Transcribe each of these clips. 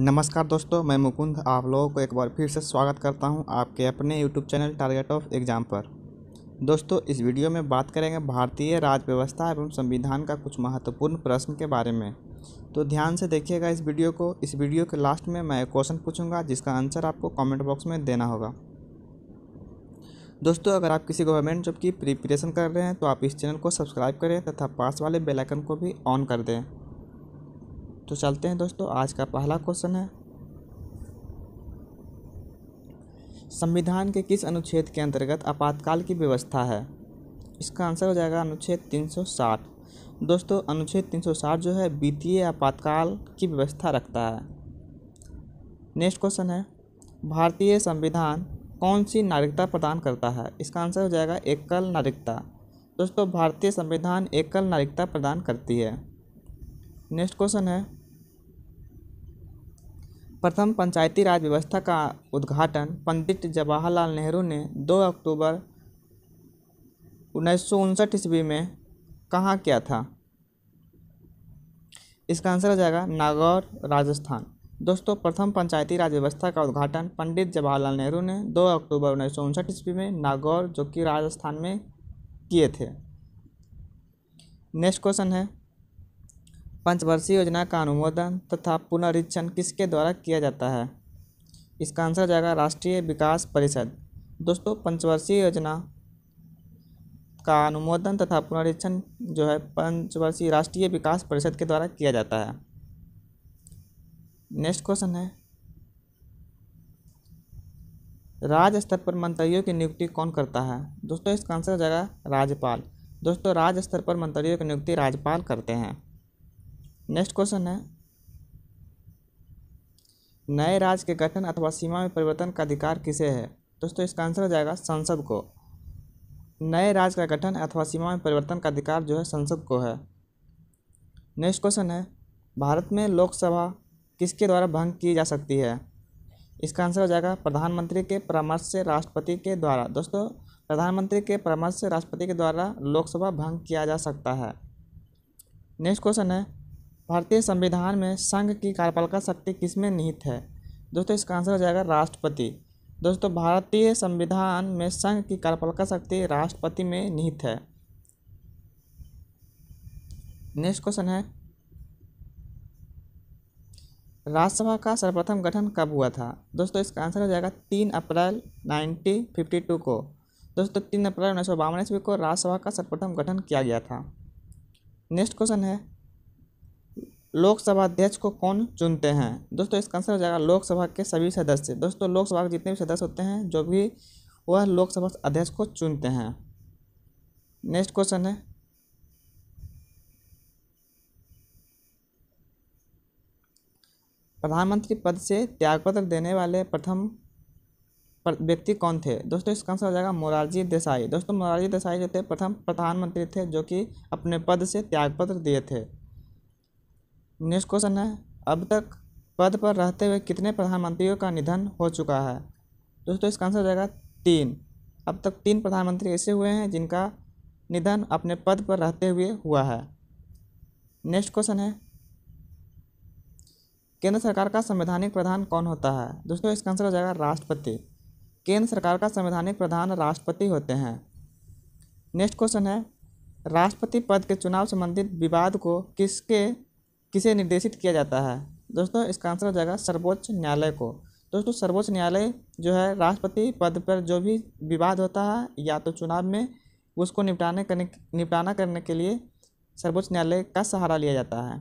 नमस्कार दोस्तों मैं मुकुंद आप लोगों को एक बार फिर से स्वागत करता हूं आपके अपने YouTube channel target of exam पर दोस्तों इस वीडियो में बात करेंगे भारतीय राज्य व्यवस्था एवं संविधान का कुछ महत्वपूर्ण प्रश्न के बारे में तो ध्यान से देखिएगा इस वीडियो को इस वीडियो के लास्ट में मैं एक क्वेश्चन पूछूंगा जिसका आंसर आपको कॉमेंट बॉक्स में देना होगा दोस्तों अगर आप किसी गवर्नमेंट जॉब की प्रिपरेशन कर रहे हैं तो आप इस चैनल को सब्सक्राइब करें तथा पास वाले बेलाइकन को भी ऑन कर दें तो चलते हैं दोस्तों आज का पहला क्वेश्चन है संविधान के किस अनुच्छेद के अंतर्गत आपातकाल की व्यवस्था है इसका आंसर हो जाएगा अनुच्छेद 360 दोस्तों अनुच्छेद 360 जो है वित्तीय आपातकाल की व्यवस्था रखता है नेक्स्ट क्वेश्चन है भारतीय संविधान कौन सी नागरिकता प्रदान करता है इसका आंसर हो जाएगा एकल नागरिकता दोस्तों भारतीय संविधान एकल नागरिकता प्रदान करती है नेक्स्ट क्वेश्चन है प्रथम पंचायती राज व्यवस्था का उद्घाटन पंडित जवाहरलाल नेहरू ने दो अक्टूबर उन्नीस सौ उनसठ ईस्वी में कहाँ किया था इसका आंसर हो जाएगा नागौर राजस्थान दोस्तों प्रथम पंचायती राज व्यवस्था का उद्घाटन पंडित जवाहरलाल नेहरू ने 2 अक्टूबर उन्नीस सौ उनसठ ईस्वी में नागौर जो कि राजस्थान में किए थे नेक्स्ट क्वेश्चन है पंचवर्षीय योजना का अनुमोदन तथा पुनरीक्षण किसके द्वारा किया जाता है इसका आंसर जाएगा राष्ट्रीय विकास परिषद दोस्तों पंचवर्षीय योजना का अनुमोदन तथा पुनरीक्षण जो है पंचवर्षीय राष्ट्रीय विकास परिषद के द्वारा किया जाता है नेक्स्ट क्वेश्चन है राज्य स्तर पर मंत्रियों की नियुक्ति कौन करता है दोस्तों इसका आंसर जाएगा राज्यपाल दोस्तों राज्य स्तर पर मंत्रियों की नियुक्ति राज्यपाल करते हैं नेक्स्ट क्वेश्चन है नए राज्य के गठन अथवा सीमा में परिवर्तन का अधिकार किसे है दोस्तों इसका आंसर हो जाएगा संसद को नए राज्य का गठन अथवा सीमा में परिवर्तन का अधिकार जो है संसद को है नेक्स्ट क्वेश्चन है भारत में लोकसभा किसके द्वारा भंग की जा सकती है इसका आंसर हो जाएगा प्रधानमंत्री के परामर्श से राष्ट्रपति के द्वारा दोस्तों प्रधानमंत्री के परामर्श से राष्ट्रपति के द्वारा लोकसभा भंग किया जा सकता है नेक्स्ट क्वेश्चन है भारतीय संविधान में संघ की कार्यपालिका शक्ति किसमें निहित है दोस्तों इसका आंसर हो जाएगा राष्ट्रपति दोस्तों भारतीय संविधान में संघ की कार्यपालिका शक्ति राष्ट्रपति में निहित है नेक्स्ट क्वेश्चन है राज्यसभा का सर्वप्रथम गठन कब हुआ था दोस्तों इसका आंसर हो जाएगा तीन अप्रैल टू को दोस्तों तीन अप्रैल उन्नीस सौ बावन ईस्वी को राज्यसभा का सर्वप्रथम गठन किया गया था नेक्स्ट क्वेश्चन है लोकसभा अध्यक्ष को कौन चुनते हैं दोस्तों इसका आंसर हो जाएगा लोकसभा के सभी सदस्य दोस्तों लोकसभा के जितने भी सदस्य होते हैं जो भी वह लोकसभा अध्यक्ष को चुनते हैं नेक्स्ट क्वेश्चन है प्रधानमंत्री पद से त्यागपत्र देने वाले प्रथम व्यक्ति कौन थे दोस्तों इसका आंसर हो जाएगा मोरारजी देसाई दोस्तों मोरारजी देसाई जो थे प्रथम प्रधानमंत्री थे जो कि अपने पद से त्यागपत्र दिए थे नेक्स्ट क्वेश्चन है अब तक पद पर रहते हुए कितने प्रधानमंत्रियों का निधन हो चुका है दोस्तों इसका आंसर हो जाएगा तीन अब तक तीन प्रधानमंत्री ऐसे हुए हैं जिनका निधन अपने पद पर रहते हुए हुआ है नेक्स्ट क्वेश्चन है केंद्र सरकार का संवैधानिक प्रधान कौन होता है दोस्तों इसका आंसर हो जाएगा राष्ट्रपति केंद्र सरकार का संवैधानिक प्रधान राष्ट्रपति होते हैं नेक्स्ट क्वेश्चन है राष्ट्रपति पद के चुनाव संबंधित विवाद को किसके किसे निर्देशित किया जाता है दोस्तों इसका आंसर हो जाएगा सर्वोच्च न्यायालय को दोस्तों सर्वोच्च न्यायालय जो है राष्ट्रपति पद पर जो भी विवाद होता है या तो चुनाव में उसको निपटाने करने निपटाना करने के लिए सर्वोच्च न्यायालय का सहारा लिया जाता है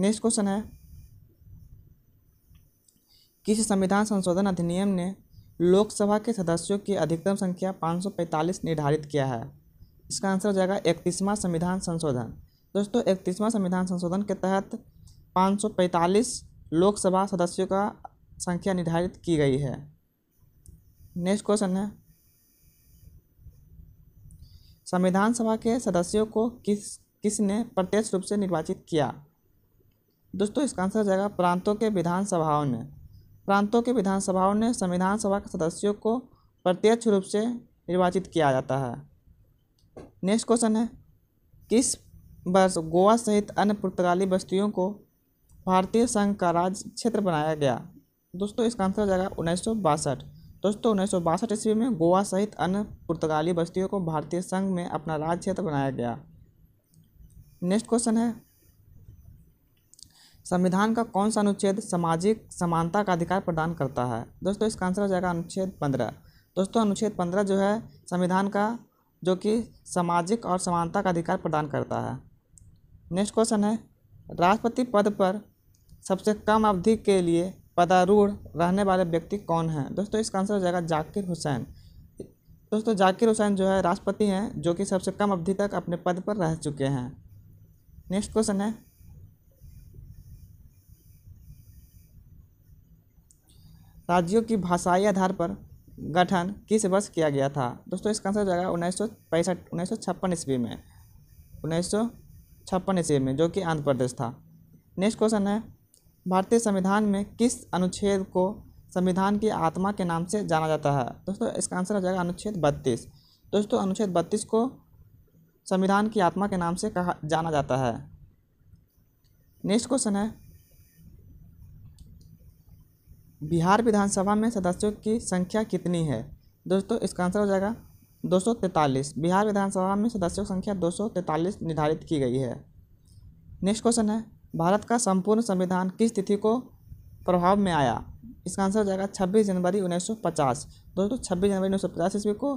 नेक्स्ट क्वेश्चन है किस संविधान संशोधन अधिनियम ने लोकसभा के सदस्यों की अधिकतम संख्या 545 निर्धारित किया है इसका आंसर हो जाएगा इकतीसवां संविधान संशोधन दोस्तों इकतीसवां संविधान संशोधन के तहत 545 लोकसभा सदस्यों का संख्या निर्धारित की गई है नेक्स्ट क्वेश्चन है संविधान सभा के सदस्यों को किस किसने प्रत्यक्ष रूप से निर्वाचित किया दोस्तों इसका आंसर जाएगा प्रांतों के विधानसभाओं ने प्रांतों के विधानसभाओं ने संविधान सभा के सदस्यों को प्रत्यक्ष रूप से निर्वाचित किया जाता है नेक्स्ट क्वेश्चन है किस वर्ष गोवा सहित अन्य पुर्तगाली बस्तियों को भारतीय संघ का राज क्षेत्र बनाया गया दोस्तों इसका आंसर हो जाएगा उन्नीस दोस्तों उन्नीस सौ बासठ ईस्वी में गोवा सहित अन्य पुर्तगाली बस्तियों को भारतीय संघ में अपना राज क्षेत्र बनाया गया नेक्स्ट क्वेश्चन है संविधान का कौन सा अनुच्छेद सामाजिक समानता का अधिकार प्रदान करता है दोस्तों इसका आंसर हो जाएगा अनुच्छेद पंद्रह दोस्तों अनुच्छेद पंद्रह जो है संविधान का जो कि सामाजिक और समानता का अधिकार प्रदान करता है नेक्स्ट क्वेश्चन है राष्ट्रपति पद पर सबसे कम अवधि के लिए पदारूढ़ रहने वाले व्यक्ति कौन हैं दोस्तों इसका आंसर हो जाएगा जाकिर हुसैन दोस्तों जाकिर हुसैन जो है राष्ट्रपति हैं जो कि सबसे कम अवधि तक अपने पद पर रह चुके हैं नेक्स्ट क्वेश्चन है राज्यों की भाषाई आधार पर गठन किस वर्ष किया गया था दोस्तों इसका आंसर हो जाएगा उन्नीस सौ पैंसठ उन्नीस सौ छप्पन ईस्वी में उन्नीस सौ छप्पन ईस्वी में जो कि आंध्र प्रदेश था नेक्स्ट क्वेश्चन है भारतीय संविधान में किस अनुच्छेद को संविधान की आत्मा के नाम से जाना जाता है दोस्तों इसका आंसर हो जाएगा अनुच्छेद बत्तीस दोस्तों अनुच्छेद बत्तीस को संविधान की आत्मा के नाम से कहा जाना जाता है नेक्स्ट क्वेश्चन है बिहार विधानसभा में सदस्यों की संख्या कितनी है दोस्तों इसका आंसर हो जाएगा दो बिहार विधानसभा में सदस्यों की संख्या दो निर्धारित की गई है नेक्स्ट क्वेश्चन है भारत का संपूर्ण संविधान किस तिथि को प्रभाव में आया इसका आंसर हो जाएगा 26 जनवरी 1950 दोस्तों 26 जनवरी 1950 ईस्वी को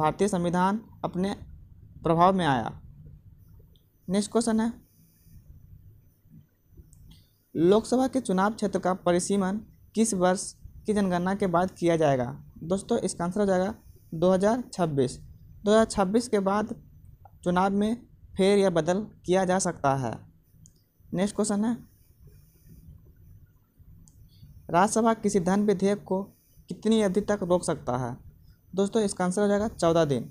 भारतीय संविधान अपने प्रभाव में आया नेक्स्ट क्वेश्चन है लोकसभा के चुनाव क्षेत्र का परिसीमन किस वर्ष की जनगणना के बाद किया जाएगा दोस्तों इसका आंसर हो जाएगा 2026 2026 के बाद चुनाव में फेर या बदल किया जा सकता है नेक्स्ट क्वेश्चन है राज्यसभा किसी धन विधेयक को कितनी अवधि तक रोक सकता है दोस्तों इसका आंसर हो जाएगा चौदह दिन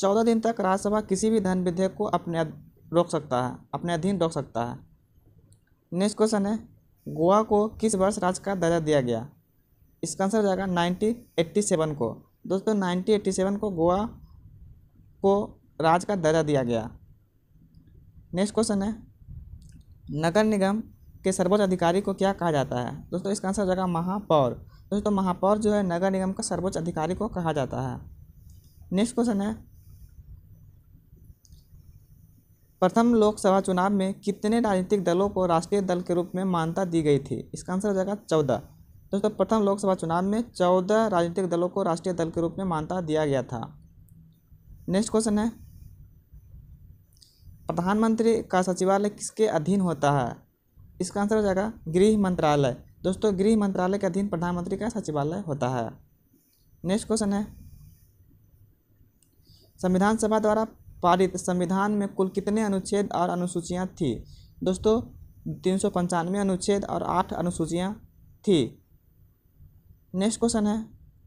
चौदह दिन तक राज्यसभा किसी भी धन विधेयक को अपने रोक सकता है अपने अधीन रोक सकता है नेक्स्ट क्वेश्चन है गोवा को किस वर्ष राज्य का दर्जा दिया गया इसका आंसर हो जाएगा नाइनटीन एट्टी सेवन को दोस्तों 1987 को गोवा को राज का दर्जा दिया गया नेक्स्ट क्वेश्चन है नगर निगम के सर्वोच्च अधिकारी को क्या कहा जाता है दोस्तों इसका आंसर हो जाएगा महापौर दोस्तों महापौर जो है नगर निगम का सर्वोच्च अधिकारी को कहा जाता है नेक्स्ट क्वेश्चन है प्रथम लोकसभा चुनाव में कितने राजनीतिक दलों को राष्ट्रीय दल के रूप में मान्यता दी गई थी इसका आंसर हो जाएगा चौदह दोस्तों प्रथम लोकसभा चुनाव में चौदह राजनीतिक दलों को राष्ट्रीय दल के रूप में मान्यता दिया गया था नेक्स्ट क्वेश्चन है प्रधानमंत्री का सचिवालय किसके अधीन होता है इसका आंसर हो जाएगा गृह मंत्रालय दोस्तों गृह मंत्रालय के अधीन प्रधानमंत्री का सचिवालय होता है नेक्स्ट क्वेश्चन है संविधान सभा द्वारा पारित संविधान में कुल कितने अनुच्छेद और अनुसूचियाँ थी दोस्तों तीन सौ पंचानवे अनुच्छेद और आठ अनुसूचियाँ थी नेक्स्ट क्वेश्चन है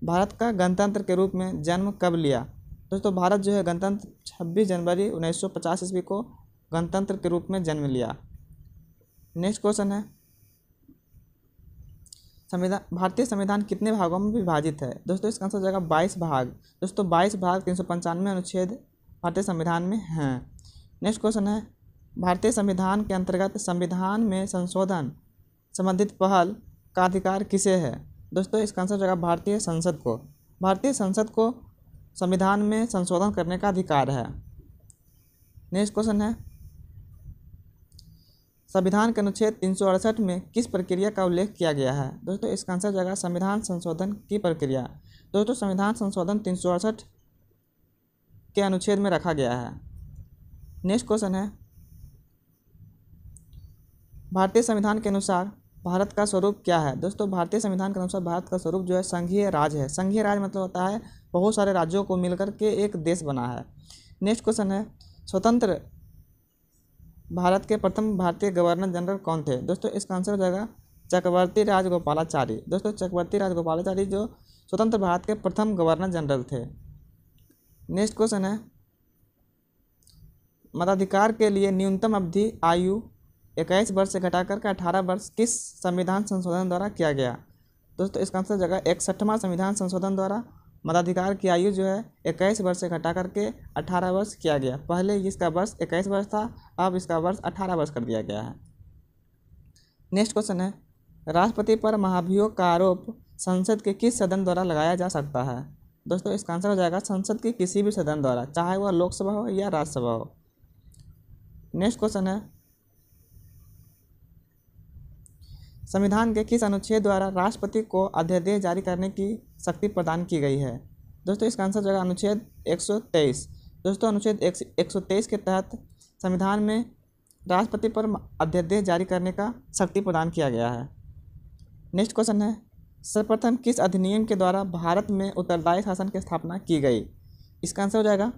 भारत का गणतंत्र के रूप में जन्म कब लिया दोस्तों भारत जो है गणतंत्र 26 जनवरी 1950 ईस्वी को गणतंत्र के रूप में जन्म लिया नेक्स्ट क्वेश्चन है संविधान भारतीय संविधान कितने भागों में विभाजित है दोस्तों इसका आंसर जाएगा बाईस भाग दोस्तों बाईस भाग तीन सौ पंचानवे अनुच्छेद भारतीय संविधान में हैं नेक्स्ट क्वेश्चन है भारतीय संविधान के अंतर्गत संविधान में संशोधन संबंधित पहल का अधिकार किसे है दोस्तों इसका आंसर जगह भारतीय संसद को भारतीय संसद को संविधान में संशोधन करने का अधिकार है नेक्स्ट क्वेश्चन है संविधान के अनुच्छेद तीन में किस प्रक्रिया का उल्लेख किया गया है दोस्तों इसका आंसर जगह संविधान संशोधन की प्रक्रिया दोस्तों संविधान संशोधन तीन के अनुच्छेद में रखा गया है नेक्स्ट क्वेश्चन है भारतीय संविधान के अनुसार भारत का स्वरूप क्या है दोस्तों भारतीय संविधान के अनुसार भारत का स्वरूप जो है संघीय राज है संघीय राज मतलब होता है बहुत सारे राज्यों को मिलकर के एक देश बना है नेक्स्ट क्वेश्चन है स्वतंत्र भारत के प्रथम भारतीय गवर्नर जनरल कौन थे दोस्तों इसका आंसर हो जाएगा चक्रवर्ती राजगोपालाचारी दोस्तों चक्रवर्ती राजगोपालाचारी जो स्वतंत्र भारत के प्रथम गवर्नर जनरल थे नेक्स्ट क्वेश्चन है मताधिकार के लिए न्यूनतम अवधि आयु इक्कीस वर्ष से घटा करके अठारह वर्ष किस संविधान संशोधन द्वारा किया गया दोस्तों इसका आंसर जगह इकसठवां संविधान संशोधन द्वारा मताधिकार की आयु जो है इक्कीस वर्ष से घटा करके अठारह वर्ष किया गया पहले इसका वर्ष इक्कीस वर्ष था अब इसका वर्ष अठारह वर्ष कर दिया गया है नेक्स्ट क्वेश्चन है राष्ट्रपति पर महाभियोग का आरोप संसद के किस सदन द्वारा लगाया जा सकता है दोस्तों इसका आंसर हो जाएगा संसद के किसी भी सदन द्वारा चाहे वह लोकसभा हो या राज्यसभा हो नेक्स्ट क्वेश्चन है संविधान के किस अनुच्छेद द्वारा राष्ट्रपति को अध्यादेश जारी करने की शक्ति प्रदान की गई है दोस्तों इसका आंसर जगह अनुच्छेद 123 दोस्तों अनुच्छेद 123 के तहत संविधान में राष्ट्रपति पर अध्यादेश जारी करने का शक्ति प्रदान किया गया है नेक्स्ट क्वेश्चन है सर्वप्रथम किस अधिनियम के द्वारा भारत में उत्तरदायी शासन की स्थापना की गई इसका आंसर हो जाएगा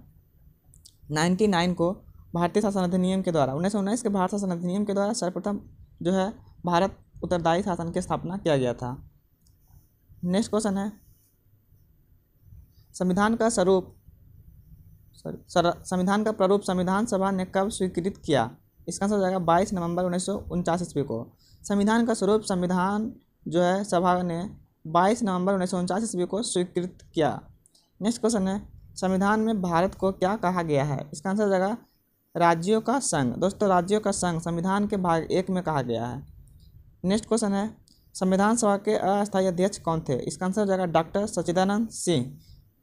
99 को भारतीय शासन अधिनियम के द्वारा उन्नीस के भारत शासन अधिनियम के द्वारा सर्वप्रथम जो है भारत उत्तरदायी शासन की स्थापना किया गया था नेक्स्ट क्वेश्चन है संविधान का स्वरूप संविधान का प्रारूप संविधान सभा ने कब स्वीकृत किया इसका आंसर हो जाएगा बाईस नवंबर उन्नीस सौ ईस्वी को संविधान का स्वरूप संविधान जो है सभा ने बाईस नवंबर उन्नीस सौ ईस्वी को स्वीकृत किया नेक्स्ट क्वेश्चन है संविधान में भारत को क्या कहा गया है इसका आंसर हो जाएगा राज्यों का संघ दोस्तों राज्यों का संघ संविधान के भाग एक में कहा गया है नेक्स्ट क्वेश्चन है संविधान सभा के अस्थायी अध्यक्ष कौन थे इसका आंसर हो जाएगा डॉक्टर सचिदानंद सिंह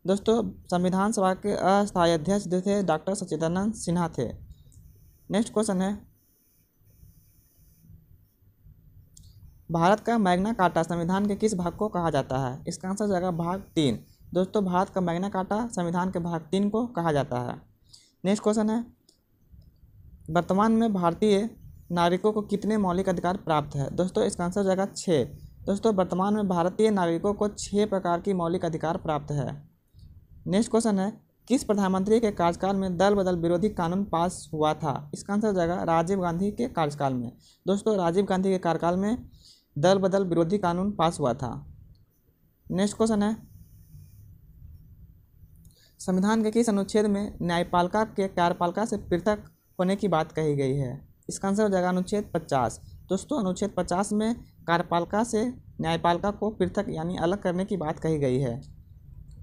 दोस्तों संविधान सभा के अस्थायी अध्यक्ष जो थे डॉक्टर सचिदानंद सिन्हा थे नेक्स्ट क्वेश्चन है भारत का मैग्ना काटा संविधान के किस भाग को कहा जाता है इसका आंसर हो जाएगा भाग तीन दोस्तों भारत का मैग्ना काटा संविधान के भाग तीन को कहा जाता है नेक्स्ट क्वेश्चन है वर्तमान में भारतीय नागरिकों को कितने मौलिक अधिकार प्राप्त है दोस्तों इसका आंसर जाएगा छः दोस्तों वर्तमान में भारतीय नागरिकों को छः प्रकार की मौलिक अधिकार प्राप्त है नेक्स्ट क्वेश्चन है किस प्रधानमंत्री के कार्यकाल में दल बदल विरोधी कानून पास हुआ था इसका आंसर जाएगा राजीव गांधी के कार्यकाल में दोस्तों राजीव गांधी के कार्यकाल में दल बदल विरोधी कानून पास हुआ था नेक्स्ट क्वेश्चन है संविधान के किस अनुच्छेद में न्यायपालिका के कार्यपालिका से पृथक होने की बात कही गई है इसका आंसर हो जाएगा अनुच्छेद पचास दोस्तों अनुच्छेद पचास में कार्यपालिका से न्यायपालिका को पृथक यानी अलग करने की बात कही गई है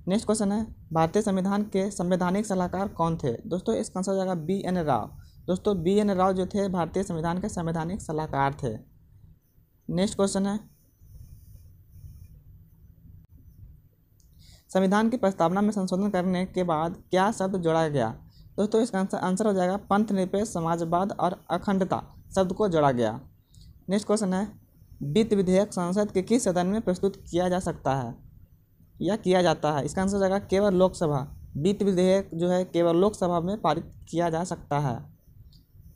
नेक्स्ट क्वेश्चन है भारतीय संविधान के संवैधानिक सलाहकार कौन थे दोस्तों इसका आंसर हो जाएगा बी एन राव दोस्तों बी एन राव जो थे भारतीय संविधान के संवैधानिक सलाहकार थे नेक्स्ट क्वेश्चन है संविधान की प्रस्तावना में संशोधन करने के बाद क्या शब्द जोड़ा गया दोस्तों इसका आंसर आंसर हो जाएगा पंथ निरपेक्ष समाजवाद और अखंडता शब्द को जोड़ा गया नेक्स्ट क्वेश्चन है वित्त विधेयक संसद के किस सदन में प्रस्तुत किया जा सकता है या किया जाता है इसका आंसर हो जाएगा केवल लोकसभा वित्त विधेयक जो है केवल लोकसभा में पारित किया जा सकता है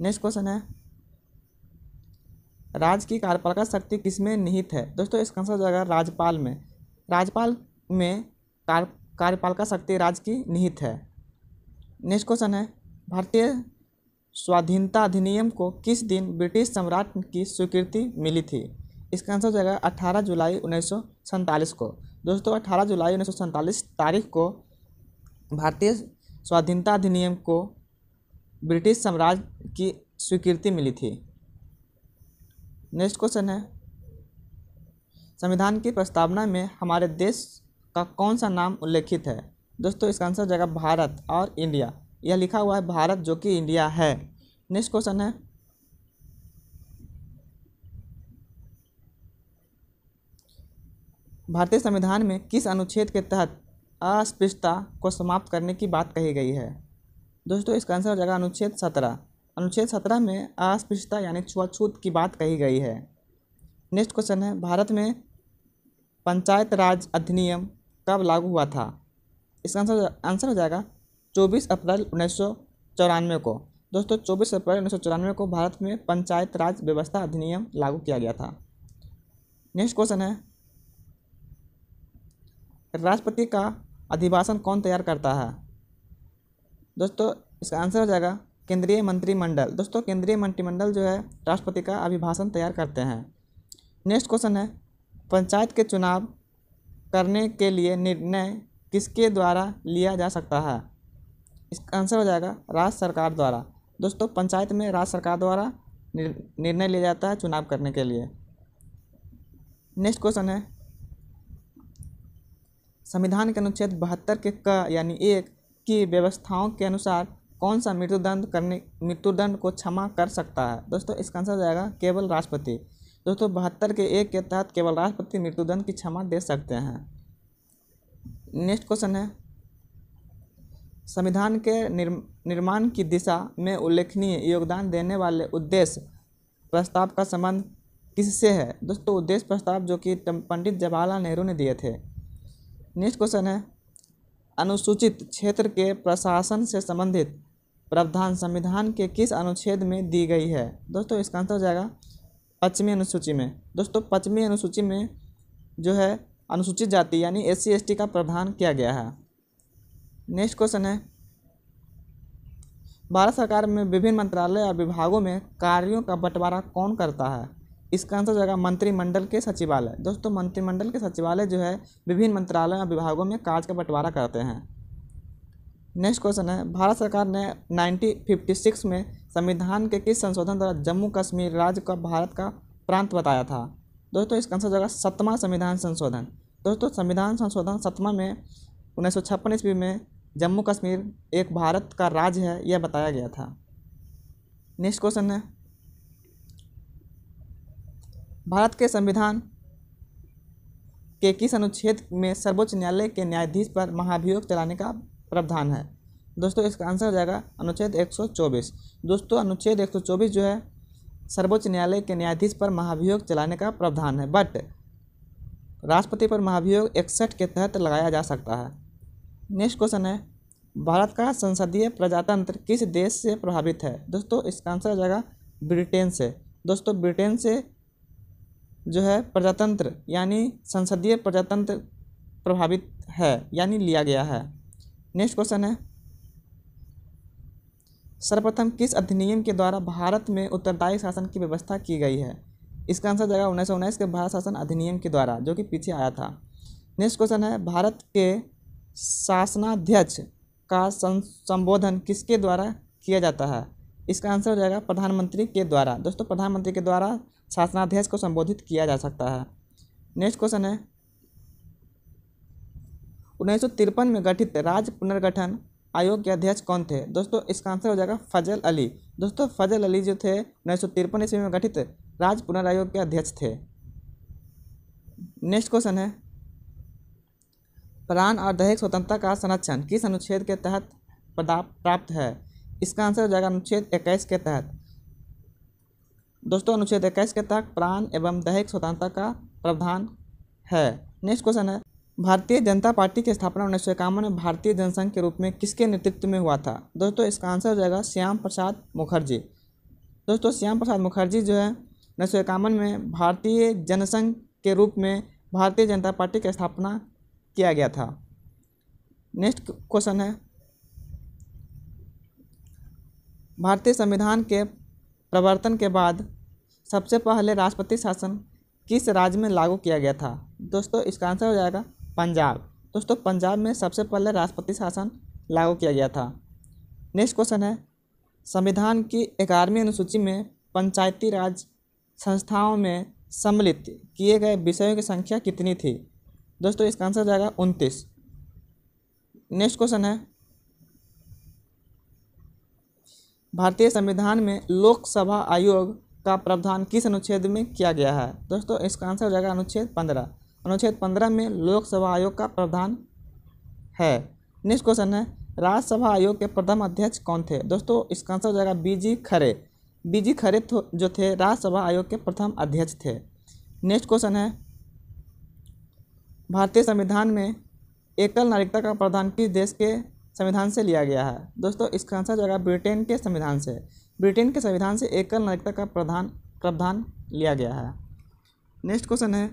नेक्स्ट क्वेश्चन है राज्य की कार्यपालक शक्ति किसमें निहित है दोस्तों इसका आंसर हो जाएगा राज्यपाल में राज्यपाल में कार्यपालिका कार्यपालक शक्ति राज्य की निहित है नेक्स्ट क्वेश्चन है भारतीय स्वाधीनता अधिनियम को किस दिन ब्रिटिश सम्राट की स्वीकृति मिली थी इसका आंसर हो जाएगा अठारह जुलाई उन्नीस को दोस्तों अठारह जुलाई उन्नीस तारीख को भारतीय स्वाधीनता अधिनियम को ब्रिटिश साम्राज्य की स्वीकृति मिली थी नेक्स्ट क्वेश्चन है संविधान की प्रस्तावना में हमारे देश का कौन सा नाम उल्लेखित है दोस्तों इसका आंसर जाएगा भारत और इंडिया यह लिखा हुआ है भारत जो कि इंडिया है नेक्स्ट क्वेश्चन है भारतीय संविधान में किस अनुच्छेद के तहत अस्पृश्यता को समाप्त करने की बात कही गई है दोस्तों इसका आंसर हो जाएगा अनुच्छेद सत्रह अनुच्छेद सत्रह में अस्पृश्यता यानी छुआछूत की बात कही गई है नेक्स्ट क्वेश्चन है भारत में पंचायत राज अधिनियम कब लागू हुआ था इसका आंसर आंसर हो जाएगा चौबीस अप्रैल उन्नीस सौ चौरानवे को दोस्तों चौबीस अप्रैल उन्नीस सौ चौरानवे को भारत में पंचायत राज व्यवस्था अधिनियम लागू किया गया था नेक्स्ट क्वेश्चन है राष्ट्रपति का अधिभाषण कौन तैयार करता है दोस्तों इसका आंसर हो जाएगा केंद्रीय मंत्रिमंडल दोस्तों केंद्रीय मंत्रिमंडल जो है राष्ट्रपति का अभिभाषण तैयार करते हैं नेक्स्ट क्वेश्चन है पंचायत के चुनाव करने के लिए निर्णय किसके द्वारा लिया जा सकता है इसका आंसर हो जाएगा राज्य सरकार द्वारा दोस्तों पंचायत में राज्य सरकार द्वारा निर्णय लिया जाता है चुनाव करने के लिए नेक्स्ट क्वेश्चन है संविधान के अनुच्छेद बहत्तर के क यानी एक की व्यवस्थाओं के अनुसार कौन सा मृत्युदंड करने मृत्युदंड को क्षमा कर सकता है दोस्तों इसका आंसर हो जाएगा केवल राष्ट्रपति दोस्तों बहत्तर के एक के तहत केवल राष्ट्रपति मृत्युदंड की क्षमा दे सकते हैं नेक्स्ट क्वेश्चन है संविधान के निर्माण की दिशा में उल्लेखनीय योगदान देने वाले उद्देश्य प्रस्ताव का संबंध किससे है दोस्तों उद्देश्य प्रस्ताव जो कि पंडित जवाहरलाल नेहरू ने दिए थे नेक्स्ट क्वेश्चन है अनुसूचित क्षेत्र के प्रशासन से संबंधित प्रावधान संविधान के किस अनुच्छेद में दी गई है दोस्तों इसका आंसर हो जाएगा पश्चिमी अनुसूची में दोस्तों पश्चिमी अनुसूची में जो है अनुसूचित जाति यानी एस सी का प्रावधान किया गया है नेक्स्ट क्वेश्चन है भारत सरकार में विभिन्न मंत्रालय और विभागों में कार्यों का बंटवारा कौन करता है इसका आंसर जाएगा मंत्रिमंडल के सचिवालय दोस्तों मंत्रिमंडल के सचिवालय जो है विभिन्न मंत्रालय और विभागों में कार्य का बंटवारा करते हैं नेक्स्ट क्वेश्चन है भारत सरकार ने 1956 में संविधान के किस संशोधन द्वारा जम्मू कश्मीर राज्य का भारत का प्रांत बताया था दोस्तों इसका आंसर जाएगा सतमा संविधान संशोधन दोस्तों संविधान संशोधन सतमा में उन्नीस सौ छप्पन ईस्वी में जम्मू कश्मीर एक भारत का राज्य है यह बताया गया था नेक्स्ट क्वेश्चन है भारत के संविधान के किस अनुच्छेद में सर्वोच्च न्यायालय के न्यायाधीश पर महाभियोग चलाने का प्रावधान है दोस्तों इसका आंसर हो जाएगा अनुच्छेद 124 दोस्तों अनुच्छेद 124 जो है सर्वोच्च न्यायालय के न्यायाधीश पर महाभियोग चलाने का प्रावधान है बट राष्ट्रपति पर महाभियोग इकसठ के तहत लगाया जा सकता है नेक्स्ट क्वेश्चन है भारत का संसदीय प्रजातंत्र किस देश से प्रभावित है दोस्तों इसका आंसर आ जाएगा ब्रिटेन से दोस्तों ब्रिटेन से जो है प्रजातंत्र यानी संसदीय प्रजातंत्र प्रभावित है यानी लिया गया है नेक्स्ट क्वेश्चन है सर्वप्रथम किस अधिनियम के द्वारा भारत में उत्तरदायी शासन की व्यवस्था की गई है इसका आंसर जाएगा उन्नीस सौ उन्नीस के भारत शासन अधिनियम के द्वारा जो कि पीछे आया था नेक्स्ट क्वेश्चन है भारत के शासनाध्यक्ष का संबोधन किसके द्वारा किया जाता है इसका आंसर हो जाएगा प्रधानमंत्री के द्वारा दोस्तों प्रधानमंत्री के द्वारा शासनाध्यक्ष को संबोधित किया जा सकता है नेक्स्ट क्वेश्चन है उन्नीस में गठित राज्य पुनर्गठन आयोग के अध्यक्ष कौन थे दोस्तों इसका आंसर हो जाएगा फजल अली दोस्तों फजल अली जो थे उन्नीस ईस्वी में गठित राज्य पुनरायोग के अध्यक्ष थे नेक्स्ट क्वेश्चन है प्राण और दैहिक स्वतंत्रता का संरक्षण किस अनुच्छेद के तहत प्राप्त है इसका आंसर हो जाएगा अनुच्छेद इक्कीस के तहत दोस्तों अनुच्छेद इक्कीस के तहत प्राण एवं दैहिक स्वतंत्रता का प्रावधान है नेक्स्ट क्वेश्चन है भारतीय जनता पार्टी की स्थापना उन्नीस सौ इक्यावन में भारतीय जनसंघ के रूप में किसके नेतृत्व में हुआ था दोस्तों इसका आंसर हो जाएगा श्याम प्रसाद मुखर्जी दोस्तों श्याम प्रसाद मुखर्जी जो है उन्नीस सौ इक्यावन में भारतीय जनसंघ के रूप में भारतीय जनता पार्टी की स्थापना किया गया था नेक्स्ट क्वेश्चन है भारतीय संविधान के प्रवर्तन के बाद सबसे पहले राष्ट्रपति शासन किस राज्य में लागू किया गया था दोस्तों इसका आंसर हो जाएगा पंजाब दोस्तों पंजाब में सबसे पहले राष्ट्रपति शासन लागू किया गया था नेक्स्ट क्वेश्चन है संविधान की ग्यारहवीं अनुसूची में पंचायती राज संस्थाओं में सम्मिलित किए गए विषयों की संख्या कितनी थी दोस्तों इसका आंसर जाएगा उनतीस नेक्स्ट क्वेश्चन है भारतीय संविधान में लोकसभा आयोग का प्रावधान किस अनुच्छेद में किया गया है दोस्तों इसका आंसर हो जाएगा अनुच्छेद पंद्रह अनुच्छेद पंद्रह में लोकसभा आयोग का प्रावधान है नेक्स्ट क्वेश्चन है राज्यसभा आयोग के प्रथम अध्यक्ष कौन थे दोस्तों इसका आंसर हो जाएगा बीजी खरे बीजी खरे जो थे राज्यसभा आयोग के प्रथम अध्यक्ष थे नेक्स्ट क्वेश्चन है भारतीय संविधान में एकल नागरिकता का प्रावधान किस देश के संविधान से लिया गया है दोस्तों इसका आंसर हो जाएगा ब्रिटेन के संविधान से ब्रिटेन के संविधान से एकल नागरिकता का प्रावधान प्रावधान लिया गया है नेक्स्ट क्वेश्चन है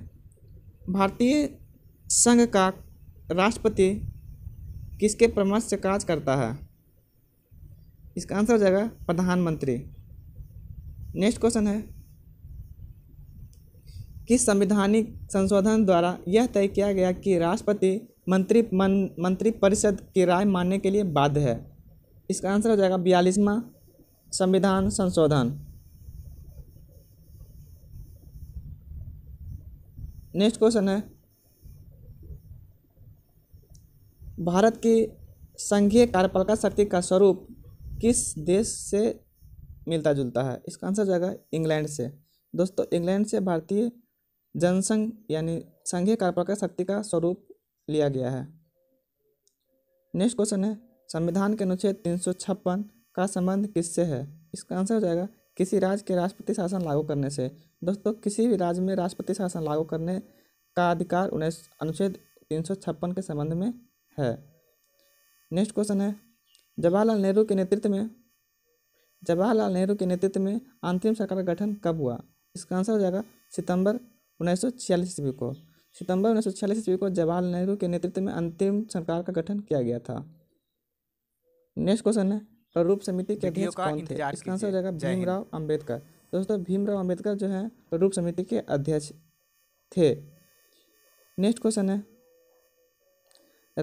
भारतीय संघ का राष्ट्रपति किसके परामर्श से कार्य करता है इसका आंसर हो जाएगा प्रधानमंत्री नेक्स्ट क्वेश्चन है किस संवैधानिक संशोधन द्वारा यह तय किया गया कि राष्ट्रपति मंत्री मन मंत्री परिषद की राय मानने के लिए बाध्य है इसका आंसर हो जाएगा बयालीसवा संविधान संशोधन नेक्स्ट क्वेश्चन है भारत की संघीय कार्यपालिका शक्ति का स्वरूप किस देश से मिलता जुलता है इसका आंसर जाएगा इंग्लैंड से दोस्तों इंग्लैंड से भारतीय जनसंघ यानी संघीय कार्यपालिका शक्ति का स्वरूप लिया गया है नेक्स्ट क्वेश्चन है संविधान के अनुच्छेद तीन का संबंध किससे है इसका आंसर हो जाएगा किसी राज्य के राष्ट्रपति शासन लागू करने से दोस्तों किसी भी राज्य में राष्ट्रपति शासन लागू करने का अधिकार उन्नीस अनुच्छेद तीन सौ छप्पन के संबंध में है नेक्स्ट क्वेश्चन है जवाहरलाल नेहरू के नेतृत्व में जवाहरलाल नेहरू के नेतृत्व में अंतिम सरकार का गठन कब हुआ इसका आंसर हो जाएगा सितंबर उन्नीस सौ छियालीस ईस्वी को सितंबर उन्नीस सौ छियालीस ईस्वी को जवाहरलाल नेहरू के नेतृत्व में अंतिम सरकार का गठन किया गया था नेक्स्ट क्वेश्चन है प्ररूप समिति के अध्यक्ष कौन थे इसका आंसर हो जाएगा भीमराव अंबेडकर दोस्तों भीमराव अंबेडकर जो है प्ररूप समिति के अध्यक्ष थे नेक्स्ट क्वेश्चन है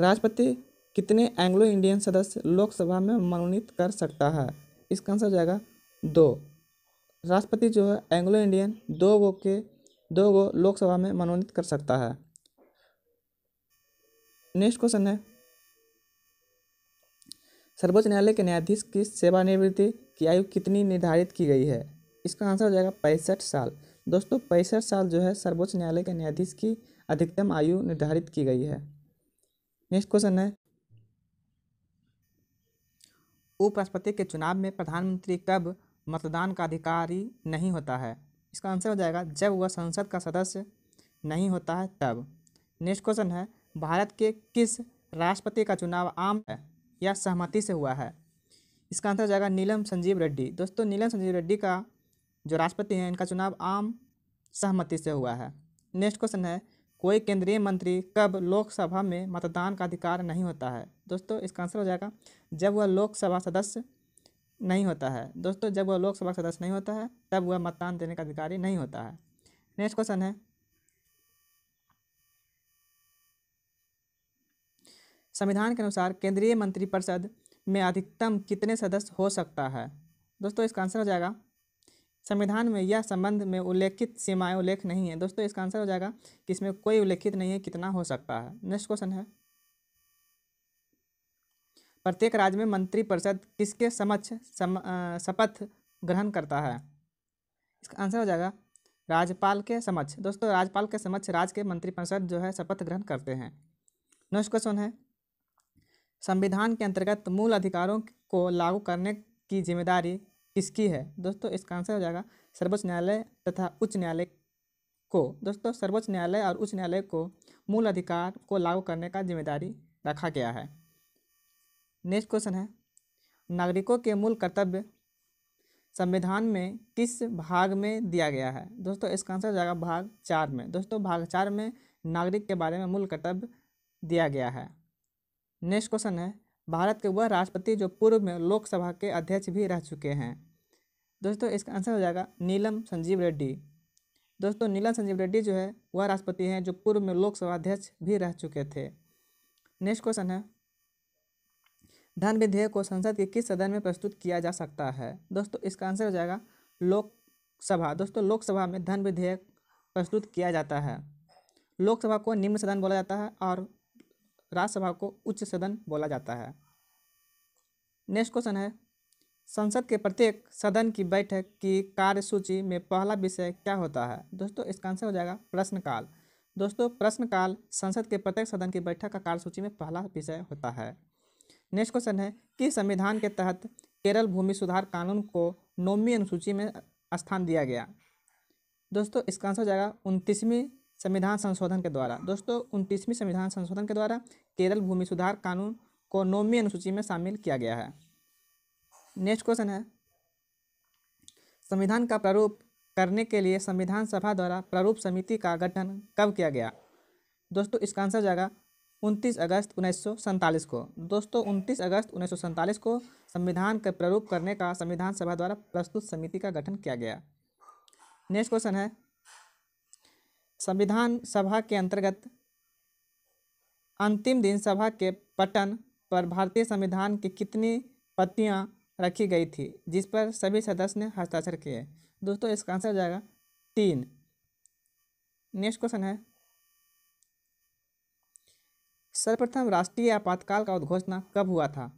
राष्ट्रपति कितने एंग्लो इंडियन सदस्य लोकसभा में मनोनीत कर सकता है इसका आंसर हो जाएगा दो राष्ट्रपति जो है एंग्लो इंडियन दो गो के दो गो लोकसभा में मनोनीत कर सकता है नेक्स्ट क्वेश्चन है सर्वोच्च न्यायालय के न्यायाधीश की सेवानिवृत्ति की आयु कितनी निर्धारित की गई है इसका आंसर हो जाएगा पैंसठ साल दोस्तों पैंसठ साल जो है सर्वोच्च न्यायालय के न्यायाधीश की अधिकतम आयु निर्धारित की गई है नेक्स्ट क्वेश्चन है उपराष्ट्रपति के चुनाव में प्रधानमंत्री कब मतदान का अधिकारी नहीं होता है इसका आंसर हो जाएगा जब वह संसद का सदस्य नहीं होता है तब नेक्स्ट क्वेश्चन है भारत के किस राष्ट्रपति का चुनाव आम है या सहमति से हुआ है इसका आंसर जाएगा नीलम संजीव रेड्डी दोस्तों नीलम संजीव रेड्डी का जो राष्ट्रपति हैं इनका चुनाव आम सहमति से हुआ है नेक्स्ट क्वेश्चन है कोई केंद्रीय मंत्री कब लोकसभा में मतदान का अधिकार नहीं होता है दोस्तों इसका आंसर हो जाएगा जब वह लोकसभा सदस्य नहीं होता है दोस्तों जब वह लोकसभा सदस्य नहीं होता है तब वह मतदान देने का अधिकारी नहीं होता है नेक्स्ट क्वेश्चन है संविधान के अनुसार केंद्रीय मंत्रिपरिषद में अधिकतम कितने सदस्य हो सकता है दोस्तों इसका आंसर हो जाएगा संविधान में यह संबंध में उल्लेखित सीमाएं उल्लेख नहीं है दोस्तों इसका आंसर हो जाएगा कि इसमें कोई उल्लेखित नहीं है कितना हो सकता है नेक्स्ट क्वेश्चन है प्रत्येक राज्य में मंत्रिपरिषद किसके समक्ष सम, शपथ ग्रहण करता है इसका आंसर हो जाएगा राज्यपाल के समक्ष दोस्तों राज्यपाल के समक्ष राज्य के मंत्रिपरिषद जो है शपथ ग्रहण करते हैं नेक्स्ट क्वेश्चन है संविधान के अंतर्गत मूल अधिकारों को लागू करने की जिम्मेदारी किसकी है दोस्तों इसका आंसर हो जाएगा सर्वोच्च न्यायालय तथा उच्च न्यायालय को दोस्तों सर्वोच्च न्यायालय और उच्च न्यायालय को मूल अधिकार को लागू करने का जिम्मेदारी रखा गया है नेक्स्ट क्वेश्चन है नागरिकों के मूल कर्तव्य संविधान में किस भाग में दिया गया है दोस्तों इसका आंसर हो जाएगा भाग चार में दोस्तों भाग चार में नागरिक के बारे में मूल कर्तव्य दिया गया है नेक्स्ट क्वेश्चन है भारत के वह राष्ट्रपति जो पूर्व में लोकसभा के अध्यक्ष भी रह चुके हैं दोस्तों इसका आंसर हो जाएगा नीलम संजीव रेड्डी दोस्तों नीलम संजीव रेड्डी जो है वह राष्ट्रपति हैं जो पूर्व में लोकसभा अध्यक्ष भी रह चुके थे नेक्स्ट क्वेश्चन है धन विधेयक को संसद के किस सदन में प्रस्तुत किया जा सकता है दोस्तों इसका आंसर हो जाएगा लोकसभा दोस्तों लोकसभा में धन विधेयक प्रस्तुत किया जाता है लोकसभा को निम्न सदन बोला जाता है और राज्यसभा को उच्च सदन बोला जाता है नेक्स्ट क्वेश्चन है संसद के प्रत्येक सदन की बैठक की कार्यसूची में पहला विषय क्या होता है दोस्तों इसका आंसर हो जाएगा प्रश्नकाल दोस्तों प्रश्नकाल संसद के प्रत्येक सदन की बैठक का कार्यसूची में पहला विषय होता है नेक्स्ट क्वेश्चन है कि संविधान के तहत केरल भूमि सुधार कानून को नौवीं अनुसूची में स्थान दिया गया दोस्तों इसका आंसर हो जाएगा उनतीसवीं संविधान संशोधन के द्वारा दोस्तों उनतीसवीं संविधान संशोधन के द्वारा केरल भूमि सुधार कानून को नौवीं अनुसूची में शामिल किया गया है नेक्स्ट क्वेश्चन है संविधान का प्रारूप करने के लिए संविधान सभा द्वारा प्रारूप समिति का गठन कब किया गया दोस्तों इसका आंसर जाएगा उनतीस अगस्त उन्नीस को दोस्तों उनतीस अगस्त उन्नीस को संविधान का प्रारूप करने का संविधान सभा द्वारा प्रस्तुत समिति का गठन किया गया नेक्स्ट क्वेश्चन है संविधान सभा के अंतर्गत अंतिम दिन सभा के पटन पर भारतीय संविधान की कितनी पत्तियाँ रखी गई थी जिस पर सभी सदस्य ने हस्ताक्षर किए दोस्तों इसका आंसर जाएगा तीन नेक्स्ट क्वेश्चन है सर्वप्रथम राष्ट्रीय आपातकाल का उद्घोषणा कब हुआ था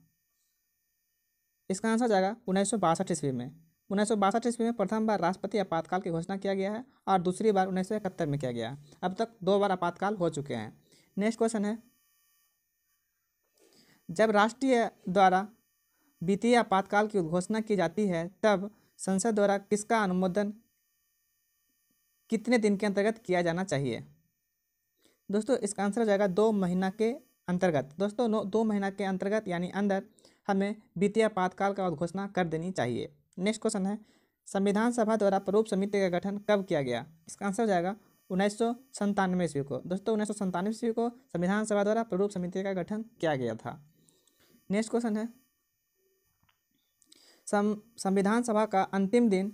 इसका आंसर जाएगा उन्नीस सौ ईस्वी में उन्नीस सौ बासठ ईस्वी में प्रथम बार राष्ट्रपति आपातकाल की घोषणा किया गया है और दूसरी बार उन्नीस सौ इकहत्तर में किया गया है अब तक दो बार आपातकाल हो चुके हैं नेक्स्ट क्वेश्चन है जब राष्ट्रीय द्वारा वित्तीय आपातकाल की उद्घोषणा की जाती है तब संसद द्वारा किसका अनुमोदन कितने दिन के अंतर्गत किया जाना चाहिए दोस्तों इसका आंसर हो जाएगा दो महीना के अंतर्गत दोस्तों दो महीना के अंतर्गत यानी अंदर हमें वित्तीय आपातकाल का उद्घोषणा कर देनी चाहिए नेक्स्ट क्वेश्चन है संविधान सभा द्वारा प्ररूप समिति का गठन कब किया गया इसका आंसर हो जाएगा उन्नीस सौ संतानवे ईस्वी को दोस्तों उन्नीस सौ संतानवे ईस्वी को संविधान सभा द्वारा प्ररूप समिति का गठन किया गया था नेक्स्ट क्वेश्चन है संविधान सभा का अंतिम दिन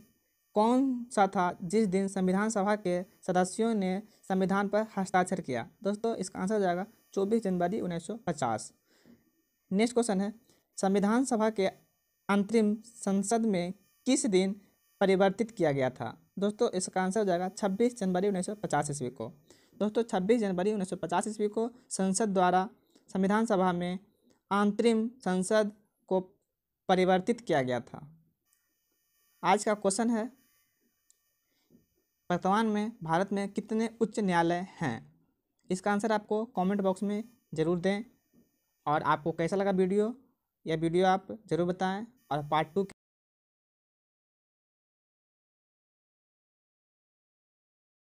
कौन सा था जिस दिन संविधान सभा के सदस्यों ने संविधान पर हस्ताक्षर किया दोस्तों इसका आंसर हो जाएगा चौबीस जनवरी पचास नेक्स्ट क्वेश्चन है संविधान सभा के अंतरिम संसद में किस दिन परिवर्तित किया गया था दोस्तों इसका आंसर हो जाएगा 26 जनवरी 1950 ईस्वी को दोस्तों 26 जनवरी 1950 ईस्वी को संसद द्वारा संविधान सभा में अंतरिम संसद को परिवर्तित किया गया था आज का क्वेश्चन है वर्तमान में भारत में कितने उच्च न्यायालय हैं इसका आंसर आपको कमेंट बॉक्स में ज़रूर दें और आपको कैसा लगा वीडियो यह वीडियो आप ज़रूर बताएं और पार्ट टू